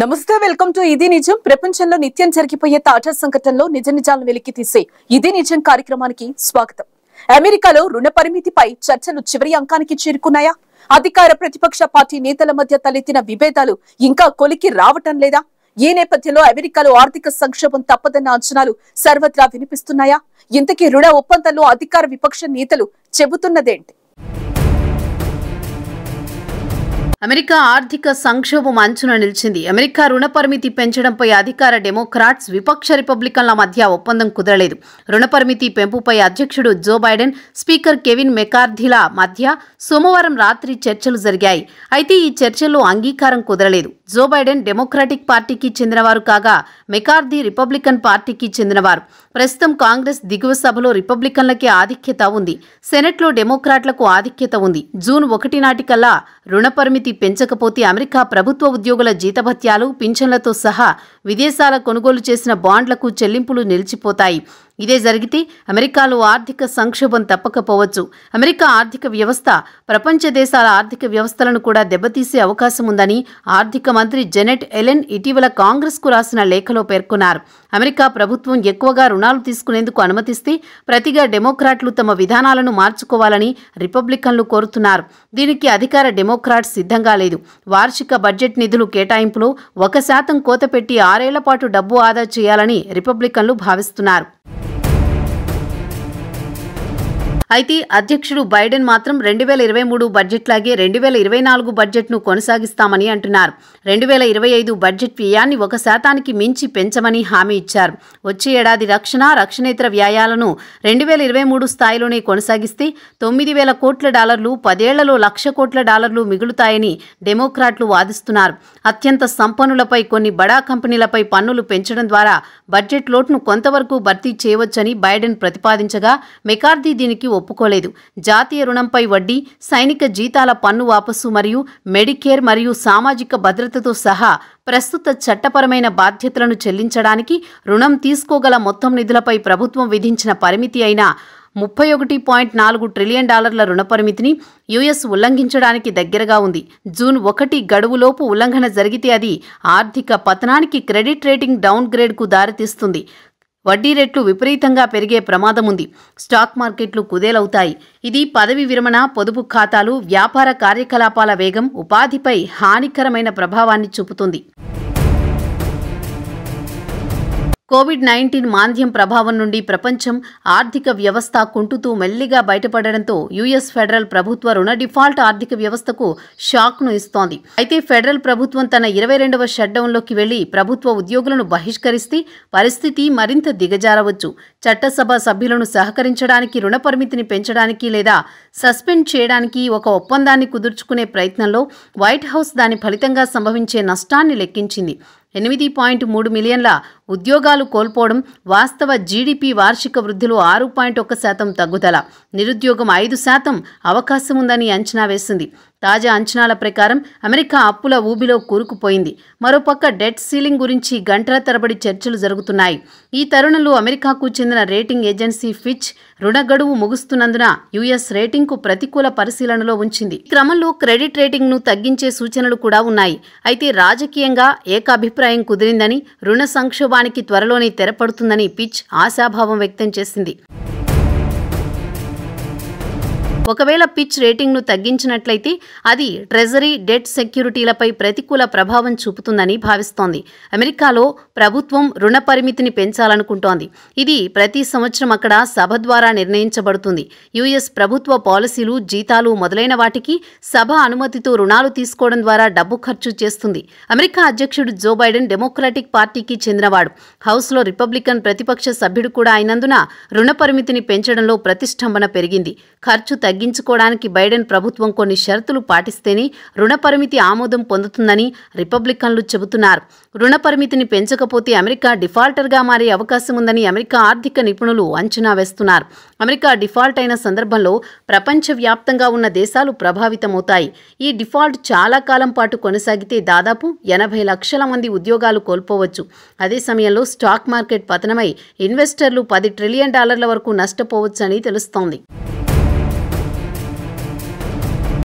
నమస్తే welcome to ఇది నిజం ప్రపంచంలో నిత్యం జరిగిపోయే తాజా సంఘటనలో నిజ నిజాలను వెలికి తీసే ఇది నిజం కార్యక్రమానికి స్వాగతం అమెరికాలో రుణ పరిమితిపై చర్చలు చివరి అంకానికి చేరుకున్నాయా అధికార ప్రతిపక్ష పార్టీ నేతల మధ్య తలెత్తిన విభేదాలు ఇంకా కొలికి రావటం లేదా ఈ నేపథ్యంలో అమెరికాలో ఆర్థిక సంక్షోభం తప్పదన్న అంచనాలు సర్వత్రా వినిపిస్తున్నాయా ఇంతకీ రుణ ఒప్పందంలో అధికార విపక్ష నేతలు చెబుతున్నదేంటి అమెరికా ఆర్థిక సంక్షోభం అంచున నిలిచింది అమెరికా రుణ పరిమితి పెంచడంపై అధికార డెమోక్రాట్స్ విపక్ష రిపబ్లికన్ల మధ్య ఒప్పందం కుదరలేదు రుణ పరిమితి పెంపుపై అధ్యక్షుడు జో బైడెన్ స్పీకర్ కెవిన్ మెకార్థిల మధ్య సోమవారం రాత్రి చర్చలు జరిగాయి అయితే ఈ చర్చల్లో అంగీకారం కుదరలేదు జో బైడెన్ డెమోక్రాటిక్ పార్టీకి చెందినవారు కాగా మెకార్ది రిపబ్లికన్ పార్టీకి చెందినవారు ప్రస్తుతం కాంగ్రెస్ దిగువ సభలో రిపబ్లికన్లకే ఆధిక్యత ఉంది సెనెట్లో డెమోక్రాట్లకు ఆధిక్యత ఉంది జూన్ ఒకటి నాటికల్లా రుణ పరిమితి పెంచకపోతే అమెరికా ప్రభుత్వ ఉద్యోగుల జీతభత్యాలు పింఛన్లతో సహా విదేశాల కొనుగోలు చేసిన బాండ్లకు చెల్లింపులు నిలిచిపోతాయి ఇదే జరిగితే అమెరికాలో ఆర్థిక సంక్షోభం తప్పకపోవచ్చు అమెరికా ఆర్థిక వ్యవస్థ ప్రపంచ దేశాల ఆర్థిక వ్యవస్థలను కూడా దెబ్బతీసే అవకాశం ఉందని ఆర్థిక మంత్రి జెనెట్ ఎలెన్ ఇటీవల కాంగ్రెస్కు రాసిన లేఖలో పేర్కొన్నారు అమెరికా ప్రభుత్వం ఎక్కువగా రుణాలు తీసుకునేందుకు అనుమతిస్తే ప్రతిగా డెమోక్రాట్లు తమ విధానాలను మార్చుకోవాలని రిపబ్లికన్లు కోరుతున్నారు దీనికి అధికార డెమోక్రాట్ సిద్ధంగా లేదు వార్షిక బడ్జెట్ నిధులు కేటాయింపులో ఒక శాతం కోతపెట్టి ఆరేళ్ల పాటు డబ్బు ఆదా చేయాలని రిపబ్లికన్లు భావిస్తున్నారు అయితే అధ్యక్షుడు బైడెన్ మాత్రం రెండు వేల ఇరవై మూడు బడ్జెట్ లాగే రెండు వేల ఇరవై నాలుగు బడ్జెట్ను కొనసాగిస్తామని అంటున్నారు రెండు వేల ఇరవై ఐదు బడ్జెట్ వ్యయాన్ని ఒక శాతానికి మించి పెంచమని హామీ ఇచ్చారు వచ్చే ఏడాది రక్షణ రక్షణేతర వ్యయాలను రెండు వేల ఇరవై మూడు స్థాయిలోనే కొనసాగిస్తే తొమ్మిది వేల కోట్ల డాలర్లు పదేళ్లలో లక్ష కోట్ల డాలర్లు మిగులుతాయని డెమోక్రాట్లు వాదిస్తున్నారు అత్యంత సంపన్నులపై కొన్ని బడా కంపెనీలపై పన్నులు పెంచడం ద్వారా బడ్జెట్ లోటును కొంతవరకు భర్తీ చేయవచ్చని బైడెన్ ప్రతిపాదించగా మెకార్దీ దీనికి ఒప్పుకోలేదు జాతీయ రుణంపై వడ్డీ సైనిక జీతాల పన్ను వాపసు మరియు మెడికేర్ మరియు సామాజిక భద్రతతో సహా ప్రస్తుత చట్టపరమైన బాధ్యతలను చెల్లించడానికి రుణం తీసుకోగల మొత్తం నిధులపై ప్రభుత్వం విధించిన పరిమితి అయిన ముప్పై ఒకటి పాయింట్ నాలుగు ట్రిలియన్ డాలర్ల రుణ పరిమితిని యుఎస్ ఉల్లంఘించడానికి దగ్గరగా ఉంది జూన్ ఒకటి గడువులోపు ఉల్లంఘన జరిగితే అది ఆర్థిక పతనానికి క్రెడిట్ రేటింగ్ డౌన్ గ్రేడ్కు దారితీస్తుంది వడ్డీ రేట్లు విపరీతంగా పెరిగే ప్రమాదముంది స్టాక్ మార్కెట్లు కుదేలవుతాయి ఇది పదవి విరమణ పొదుపు ఖాతాలు వ్యాపార కార్యకలాపాల వేగం ఉపాధిపై హానికరమైన ప్రభావాన్ని చూపుతుంది కోవిడ్ నైన్టీన్ మాంద్యం ప్రభావం నుండి ప్రపంచం ఆర్థిక వ్యవస్థ కుంటుతూ మెల్లిగా బయటపడడంతో యుఎస్ ఫెడరల్ ప్రభుత్వ రుణ డిఫాల్ట్ ఆర్థిక వ్యవస్థకు షాక్ను ఇస్తోంది అయితే ఫెడరల్ ప్రభుత్వం తన ఇరవై రెండవ షట్డౌన్లోకి వెళ్లి ప్రభుత్వ ఉద్యోగులను బహిష్కరిస్తే పరిస్థితి మరింత దిగజారవచ్చు చట్టసభ సభ్యులను సహకరించడానికి రుణ పరిమితిని పెంచడానికి లేదా సస్పెండ్ చేయడానికి ఒక ఒప్పందాన్ని కుదుర్చుకునే ప్రయత్నంలో వైట్ హౌస్ దాని ఫలితంగా సంభవించే నష్టాన్ని లెక్కించింది ఎనిమిది పాయింట్ మూడు మిలియన్ల ఉద్యోగాలు కోల్పోవడం వాస్తవ జీడిపి వార్షిక వృద్ధిలో ఆరు పాయింట్ ఒక్క శాతం తగ్గుదల నిరుద్యోగం ఐదు శాతం అవకాశం ఉందని అంచనా వేసింది తాజా అంచనాల ప్రకారం అమెరికా అప్పుల ఊబిలో కూరుకుపోయింది మరోపక్క డెట్ సీలింగ్ గురించి గంటల తరబడి చర్చలు జరుగుతున్నాయి ఈ తరుణంలో అమెరికాకు చెందిన రేటింగ్ ఏజెన్సీ ఫిచ్ రుణ గడువు ముగుస్తున్నందున యుఎస్ రేటింగ్కు ప్రతికూల పరిశీలనలో ఉంచింది క్రమంలో క్రెడిట్ రేటింగ్ను తగ్గించే సూచనలు కూడా ఉన్నాయి అయితే రాజకీయంగా ఏకాభిప్రాయం కుదిరిందని రుణ సంక్షోభానికి త్వరలోనే తెరపడుతుందని పిచ్ ఆశాభావం వ్యక్తం చేసింది ఒకవేళ పిచ్ రేటింగ్ను తగ్గించినట్లయితే అది ట్రెజరీ డెట్ సెక్యూరిటీలపై ప్రతికూల ప్రభావం చూపుతుందని భావిస్తోంది అమెరికాలో ప్రభుత్వం రుణ పరిమితిని పెంచాలనుకుంటోంది ఇది ప్రతి సంవత్సరం అక్కడ సభ ద్వారా నిర్ణయించబడుతుంది యుఎస్ ప్రభుత్వ పాలసీలు జీతాలు మొదలైన వాటికి సభ అనుమతితో రుణాలు తీసుకోవడం ద్వారా డబ్బు ఖర్చు చేస్తుంది అమెరికా అధ్యక్షుడు జో బైడెన్ డెమోక్రాటిక్ పార్టీకి చెందినవాడు హౌస్లో రిపబ్లికన్ ప్రతిపక్ష సభ్యుడు కూడా అయినందున రుణ పరిమితిని పెంచడంలో ప్రతిష్టంభన పెరిగింది ఖర్చు తగ్గించుకోవడానికి బైడెన్ ప్రభుత్వం కొన్ని షరతులు పాటిస్తేనే రుణ పరిమితి ఆమోదం పొందుతుందని రిపబ్లికన్లు చెబుతున్నారు రుణ పరిమితిని పెంచకపోతే అమెరికా డిఫాల్టర్గా మారే అవకాశం ఉందని అమెరికా ఆర్థిక నిపుణులు అంచనా వేస్తున్నారు అమెరికా డిఫాల్ట్ అయిన సందర్భంలో ప్రపంచవ్యాప్తంగా ఉన్న దేశాలు ప్రభావితమవుతాయి ఈ డిఫాల్ట్ చాలా కాలం పాటు కొనసాగితే దాదాపు ఎనభై లక్షల మంది ఉద్యోగాలు కోల్పోవచ్చు అదే సమయంలో స్టాక్ మార్కెట్ పతనమై ఇన్వెస్టర్లు పది ట్రిలియన్ డాలర్ల వరకు నష్టపోవచ్చని తెలుస్తోంది